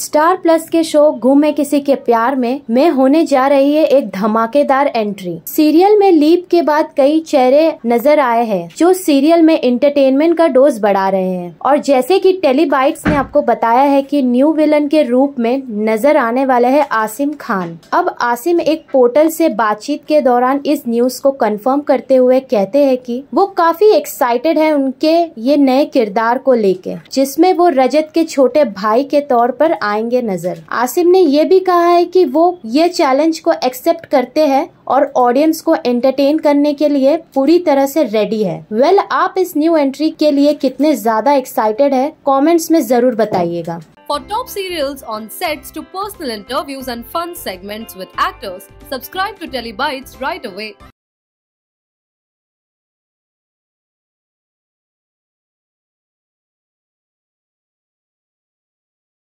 Star plus के show है किसी के प्यार में मैं होने जा रही है एक धमाकेदार एंट्री सीरियल में लीप के बाद कई चेहरे नजर आए हैं जो सीरियल में एंटरटेनमेंट का डोज बढ़ा रहे हैं और जैसे कि टेलीबाइट्स ने आपको बताया है कि न्यू विलन के रूप में नजर आने वाले है आसिम खान अब आसिम एक पोर्टल से बातचीत के दौरान इस न्यूज को कन्फर्म करते हुए कहते हैं की वो काफी एक्साइटेड है उनके ये नए किरदार को लेके जिसमे वो रजत के छोटे भाई के तौर पर आएंगे नजर आसिम ने यह भी कहा है कि वो ये चैलेंज को एक्सेप्ट करते हैं और ऑडियंस को एंटरटेन करने के लिए पूरी तरह से रेडी है वेल well, आप इस न्यू एंट्री के लिए कितने ज्यादा एक्साइटेड है कॉमेंट्स में जरूर बताइएगा For top serials on sets to personal interviews and fun segments with actors, subscribe to Telebytes right away.